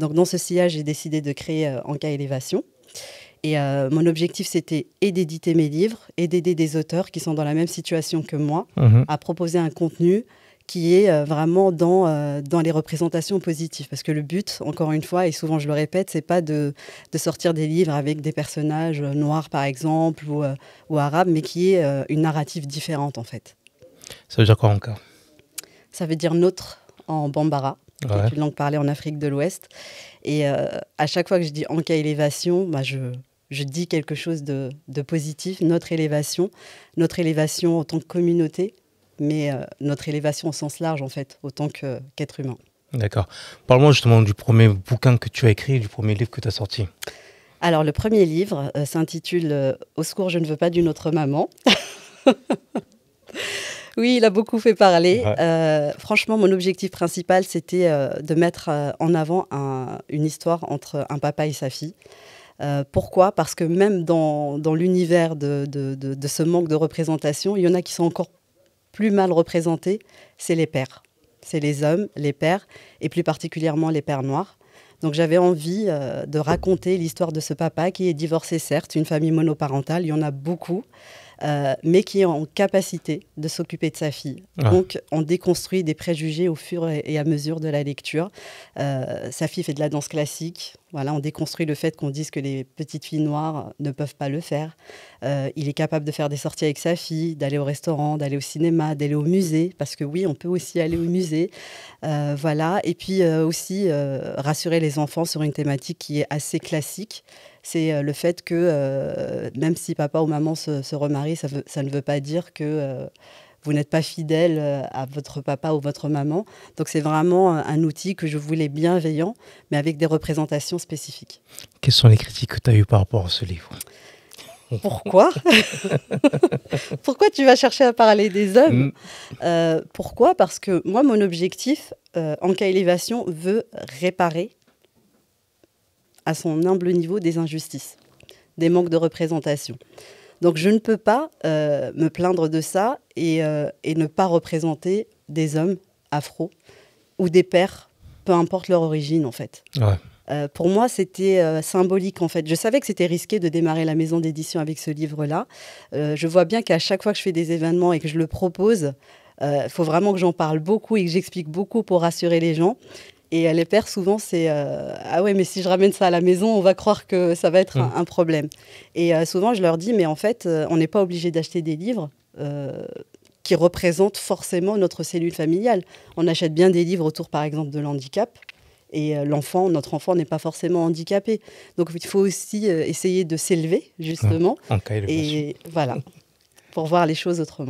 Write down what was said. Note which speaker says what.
Speaker 1: Donc dans ce sillage, j'ai décidé de créer en euh, Anka Élévation. Et euh, mon objectif, c'était et d'éditer mes livres et d'aider des auteurs qui sont dans la même situation que moi mhm. à proposer un contenu qui est euh, vraiment dans, dans les représentations positives. Parce que le but, encore une fois, et souvent je le répète, c'est pas de, de, sortir des livres avec des personnages noirs, par exemple, ou, ou arabes, mais qui est une narrative différente, en fait. Ça veut dire quoi, Anka Ça veut dire notre en bambara ouais. une langue parlée en Afrique de l'Ouest. Et euh, à chaque fois que je dis en cas élévation, bah, je, je dis quelque chose de, de, positif, notre élévation, notre élévation en tant que communauté, mais euh, notre élévation au sens large, en fait, autant qu'être humain. D'accord. Parle-moi justement du premier bouquin que tu as écrit, du premier livre que tu as sorti. Alors, le premier livre euh, s'intitule Au secours, je ne veux pas d'une autre maman. Oui, il a beaucoup fait parler. Euh, franchement, mon objectif principal, c'était euh, de mettre euh, en avant une histoire entre un papa et sa fille. pourquoi Parce que même dans, l'univers de, ce manque de représentation, il y en a qui sont encore plus mal représentés, c'est les pères. C'est les hommes, les pères, et plus particulièrement les pères noirs. Donc j'avais envie de raconter l'histoire de ce papa qui est divorcé, certes, une famille monoparentale, il y en a beaucoup. Euh, mais qui est en capacité de s'occuper de sa fille. Donc, on déconstruit des préjugés au fur et à mesure de la lecture. Euh, sa fille fait de la danse classique. Voilà, on déconstruit le fait qu'on dise que les petites filles noires ne peuvent pas le faire. Euh, il est capable de faire des sorties avec sa fille, d'aller au restaurant, d'aller au cinéma, d'aller au musée, parce que oui, on peut aussi aller au musée. voilà, et puis aussi rassurer les enfants sur une thématique qui est assez classique, c'est euh, le fait que euh, même si papa ou maman se, se remarient, ça, ne veut pas dire que euh, vous n'êtes pas fidèle à votre papa ou votre maman. Donc c'est vraiment un outil que je voulais bienveillant, mais avec des représentations spécifiques. Quelles sont les critiques que tu as eues par rapport à ce livre pourquoi Pourquoi tu vas chercher à parler des hommes mm. Pourquoi Parce que moi, mon objectif en cas élévation veut réparer à son humble niveau des injustices, des manques de représentation. Donc je ne peux pas euh, me plaindre de ça euh, et, ne pas représenter des hommes afro ou des pères, peu importe leur origine en fait. Euh, pour moi, c'était symbolique en fait. Je savais que c'était risqué de démarrer la maison d'édition avec ce livre-là. je vois bien qu'à chaque fois que je fais des événements et que je le propose, il faut vraiment que j'en parle beaucoup et que j'explique beaucoup pour rassurer les gens. Et les pères, souvent, c'est euh, Ah ouais, mais si je ramène ça à la maison, on va croire que ça va être mm. un, problème. Et euh, souvent, je leur dis Mais en fait, euh, on n'est pas obligé d'acheter des livres qui représentent forcément notre cellule familiale. On achète bien des livres autour, par exemple, de l'handicap. Et l'enfant, notre enfant n'est pas forcément handicapé. Donc, il faut aussi essayer de s'élever, justement. et voilà, pour voir les choses autrement.